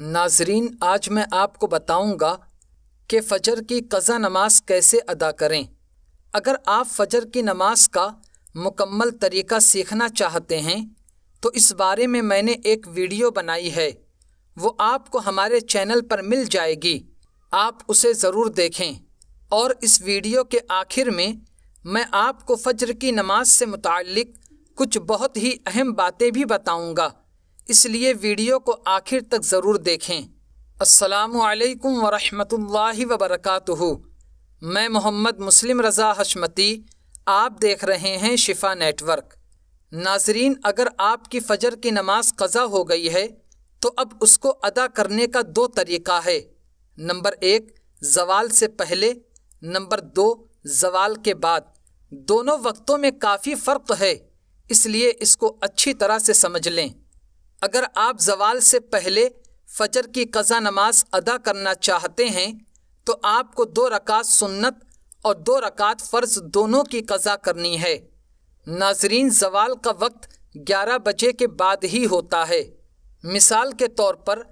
नाजरीन आज मैं आपको बताऊंगा कि फ़जर की कज़ा नमाज कैसे अदा करें अगर आप फ़जर की नमाज का मुकम्मल तरीका सीखना चाहते हैं तो इस बारे में मैंने एक वीडियो बनाई है वो आपको हमारे चैनल पर मिल जाएगी आप उसे ज़रूर देखें और इस वीडियो के आखिर में मैं आपको फ़जर की नमाज से मुतक़ कुछ बहुत ही अहम बातें भी बताऊँगा इसलिए वीडियो को आखिर तक ज़रूर देखें असलकम वरहि वबरक मैं मोहम्मद मुस्लिम रज़ा हशमती आप देख रहे हैं शिफा नेटवर्क नाजरीन अगर आपकी फ़जर की नमाज कज़ा हो गई है तो अब उसको अदा करने का दो तरीका है नंबर एक जवाल से पहले नंबर दो जवाल के बाद दोनों वक्तों में काफ़ी फ़र्क है इसलिए इसको अच्छी तरह से समझ लें अगर आप जवाल से पहले फजर की कज़ा नमाज अदा करना चाहते हैं तो आपको दो रकात सुन्नत और दो रकात फ़र्ज दोनों की कज़ा करनी है नाजरीन जवाल का वक्त 11 बजे के बाद ही होता है मिसाल के तौर पर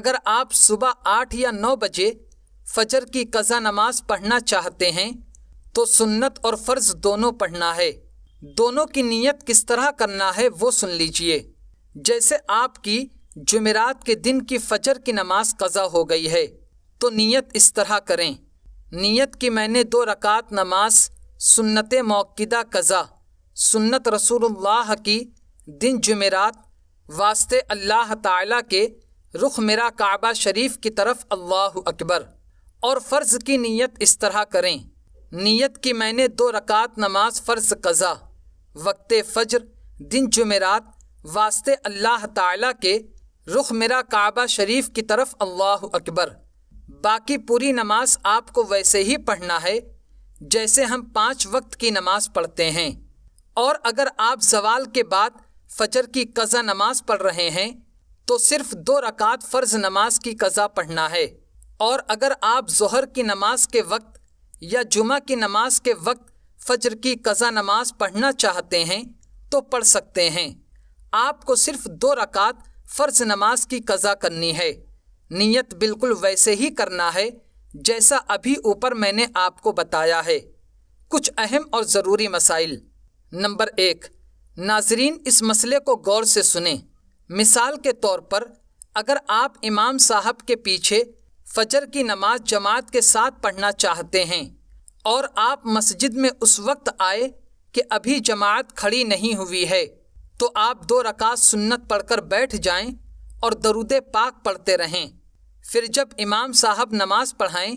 अगर आप सुबह आठ या नौ बजे फजर की कज़ा नमाज पढ़ना चाहते हैं तो सुन्नत और फ़र्ज दोनों पढ़ना है दोनों की नीयत किस तरह करना है वो सुन लीजिए जैसे आपकी जुमेरात के दिन की फजर की नमाज कज़ा हो गई है तो नियत इस तरह करें नियत की मैंने दो रकात नमाज सुन्नत मौक़दा कज़ा सुन्नत रसूलुल्लाह की दिन जुमेरात वास्ते अल्लाह ताला के रुख मेरा काबा शरीफ की तरफ अल्लाह अकबर और फ़र्ज़ की नीयत इस तरह करें नीयत की मैंने दो रकात नमाज फ़र्ज़ कज़ा वक्त फ़जर दिन जुमेरात वास्ते अल्लाह ताला के रुख मेरा काबा शरीफ की तरफ अल्लाह अकबर बाकी पूरी नमाज आपको वैसे ही पढ़ना है जैसे हम पाँच वक्त की नमाज पढ़ते हैं और अगर आप जवाल के बाद फजर की कज़ा नमाज पढ़ रहे हैं तो सिर्फ दो रकात फ़र्ज नमाज की कज़ा पढ़ना है और अगर आप जहर की नमाज के वक्त या जुमा की नमाज के वक्त फजर की कज़ा नमाज पढ़ना चाहते हैं तो पढ़ सकते हैं आपको सिर्फ दो रकात फ़र्ज नमाज की कज़ा करनी है नीयत बिल्कुल वैसे ही करना है जैसा अभी ऊपर मैंने आपको बताया है कुछ अहम और ज़रूरी मसाइल नंबर एक नाजरीन इस मसले को गौर से सुने मिसाल के तौर पर अगर आप इमाम साहब के पीछे फजर की नमाज जमात के साथ पढ़ना चाहते हैं और आप मस्जिद में उस वक्त आए कि अभी जमात खड़ी नहीं हुई है तो आप दो रकात सुन्नत पढ़कर बैठ जाएं और दरुद पाक पढ़ते रहें फिर जब इमाम साहब नमाज पढ़ाएं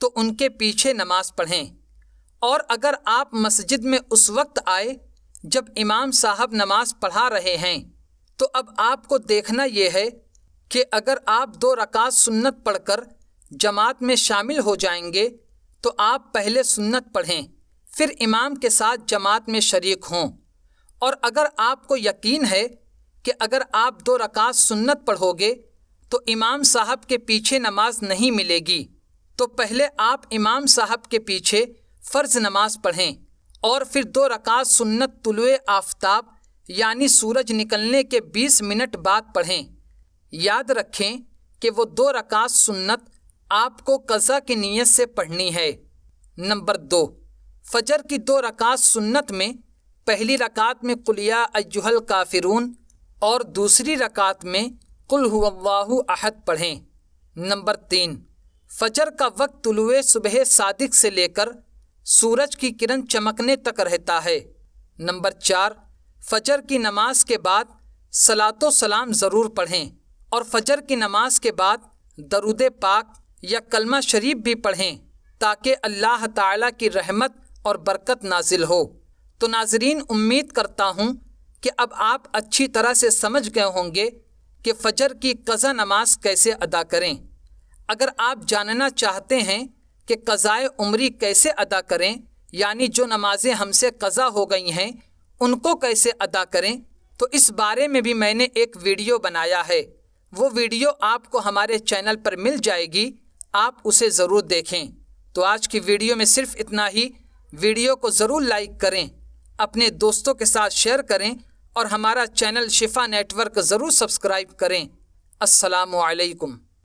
तो उनके पीछे नमाज पढ़ें और अगर आप मस्जिद में उस वक्त आए जब इमाम साहब नमाज पढ़ा रहे हैं तो अब आपको देखना यह है कि अगर आप दो रकात सुन्नत पढ़कर जमात में शामिल हो जाएंगे तो आप पहले सुन्नत पढ़ें फिर इमाम के साथ जमात में शरीक हों और अगर आपको यकीन है कि अगर आप दो रकात सुन्नत पढ़ोगे तो इमाम साहब के पीछे नमाज नहीं मिलेगी तो पहले आप इमाम साहब के पीछे फ़र्ज़ नमाज पढ़ें और फिर दो रकात सुन्नत तुलवे आफताब यानी सूरज निकलने के 20 मिनट बाद पढ़ें याद रखें कि वो दो रकात सुन्नत आपको कज़ा की नीयत से पढ़नी है नंबर दो फजर की दो रकात सुन्नत में पहली रकात में कुलिया अजुहल काफिरून और दूसरी रकात में कुल हुल्लाहु अहद पढ़ें नंबर तीन फजर का वक्त तुलुए सुबह सादिक से लेकर सूरज की किरण चमकने तक रहता है नंबर चार फजर की नमाज के बाद सलातो सलाम ज़रूर पढ़ें और फजर की नमाज के बाद दरुद पाक या कलमा शरीफ भी पढ़ें ताकि अल्लाह ताला की रहमत और बरकत नाजिल हो तो नाजरीन उम्मीद करता हूँ कि अब आप अच्छी तरह से समझ गए होंगे कि फ़जर की कज़ा नमाज कैसे अदा करें अगर आप जानना चाहते हैं कि कज़ाए उमरी कैसे अदा करें यानी जो नमाज़ें हमसे कज़ा हो गई हैं उनको कैसे अदा करें तो इस बारे में भी मैंने एक वीडियो बनाया है वो वीडियो आपको हमारे चैनल पर मिल जाएगी आप उसे ज़रूर देखें तो आज की वीडियो में सिर्फ इतना ही वीडियो को ज़रूर लाइक करें अपने दोस्तों के साथ शेयर करें और हमारा चैनल शिफा नेटवर्क ज़रूर सब्सक्राइब करें असलकम